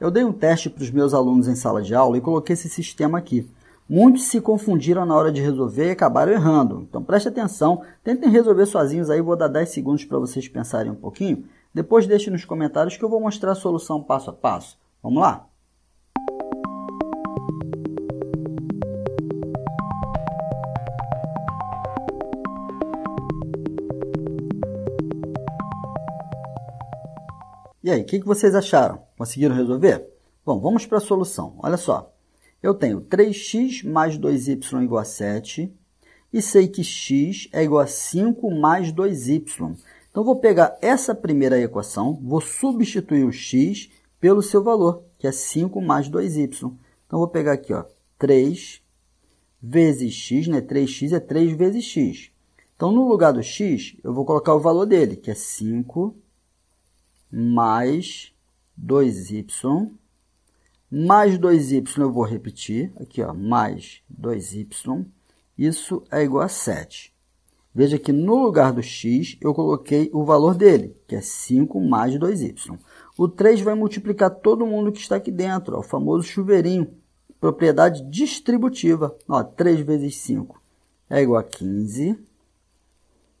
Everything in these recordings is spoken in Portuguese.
Eu dei um teste para os meus alunos em sala de aula e coloquei esse sistema aqui. Muitos se confundiram na hora de resolver e acabaram errando. Então preste atenção, tentem resolver sozinhos aí, vou dar 10 segundos para vocês pensarem um pouquinho. Depois deixe nos comentários que eu vou mostrar a solução passo a passo. Vamos lá? E aí, o que, que vocês acharam? Conseguiram resolver? Bom, vamos para a solução. Olha só, eu tenho 3x mais 2y é igual a 7 e sei que x é igual a 5 mais 2y. Então, vou pegar essa primeira equação, vou substituir o x pelo seu valor, que é 5 mais 2y. Então, vou pegar aqui ó, 3 vezes x, né? 3x é 3 vezes x. Então, no lugar do x, eu vou colocar o valor dele, que é 5 mais 2y, mais 2y eu vou repetir, aqui ó, mais 2y, isso é igual a 7. Veja que no lugar do x eu coloquei o valor dele, que é 5 mais 2y. O 3 vai multiplicar todo mundo que está aqui dentro, ó, o famoso chuveirinho, propriedade distributiva. Ó, 3 vezes 5 é igual a 15,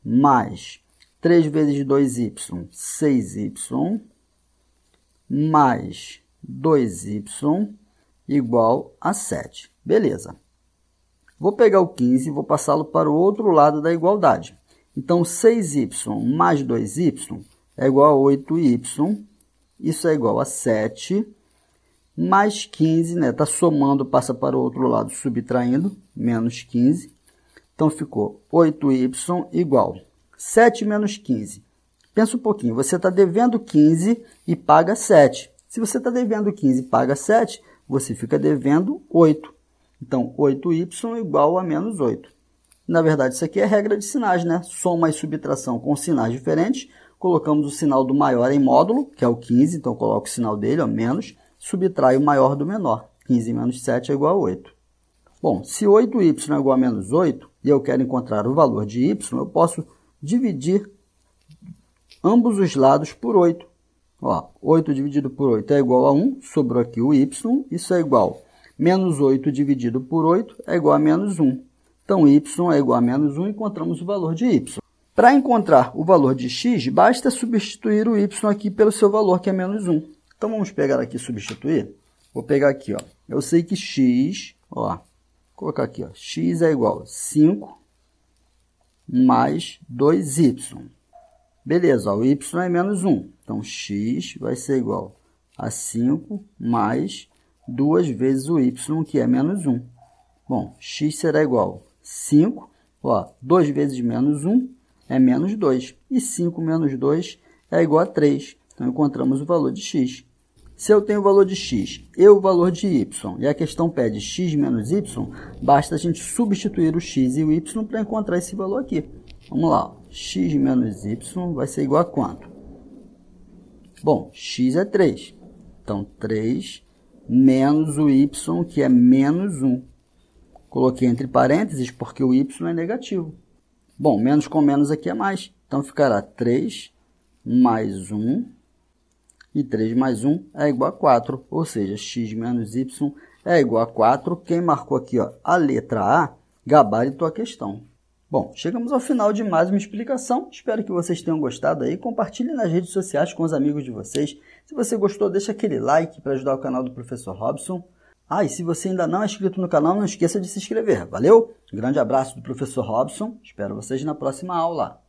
mais 3 vezes 2y, 6y, mais 2y igual a 7. Beleza. Vou pegar o 15 e vou passá-lo para o outro lado da igualdade. Então, 6y mais 2y é igual a 8y. Isso é igual a 7 mais 15, né? Tá somando, passa para o outro lado, subtraindo, menos 15. Então, ficou 8y igual 7 menos 15. Pensa um pouquinho, você está devendo 15 e paga 7. Se você está devendo 15 e paga 7, você fica devendo 8. Então, 8y igual a menos 8. Na verdade, isso aqui é regra de sinais, né? Soma e subtração com sinais diferentes. Colocamos o sinal do maior em módulo, que é o 15, então coloco o sinal dele, ó, menos. Subtrai o maior do menor. 15 menos 7 é igual a 8. Bom, se 8y é igual a menos 8 e eu quero encontrar o valor de y, eu posso dividir ambos os lados por 8. Ó, 8 dividido por 8 é igual a 1, sobrou aqui o y, isso é igual. a Menos 8 dividido por 8 é igual a menos 1. Então, y é igual a menos 1, encontramos o valor de y. Para encontrar o valor de x, basta substituir o y aqui pelo seu valor, que é menos 1. Então, vamos pegar aqui e substituir. Vou pegar aqui, ó. eu sei que x, ó, vou colocar aqui, ó, x é igual a 5 mais 2y. Beleza, o y é menos 1. Então, x vai ser igual a 5 mais 2 vezes o y, que é menos 1. Bom, x será igual a 5. Ó, 2 vezes menos 1 é menos 2. E 5 menos 2 é igual a 3. Então, encontramos o valor de x. Se eu tenho o valor de x e o valor de y, e a questão pede x menos y, basta a gente substituir o x e o y para encontrar esse valor aqui. Vamos lá, x menos y vai ser igual a quanto? Bom, x é 3, então 3 menos o y, que é menos 1. Coloquei entre parênteses porque o y é negativo. Bom, menos com menos aqui é mais, então ficará 3 mais 1 e 3 mais 1 é igual a 4, ou seja, x menos y é igual a 4. Quem marcou aqui ó, a letra A, gabaritou a questão. Bom, chegamos ao final de mais uma explicação. Espero que vocês tenham gostado aí. Compartilhe nas redes sociais com os amigos de vocês. Se você gostou, deixa aquele like para ajudar o canal do Professor Robson. Ah, e se você ainda não é inscrito no canal, não esqueça de se inscrever. Valeu? Um grande abraço do Professor Robson. Espero vocês na próxima aula.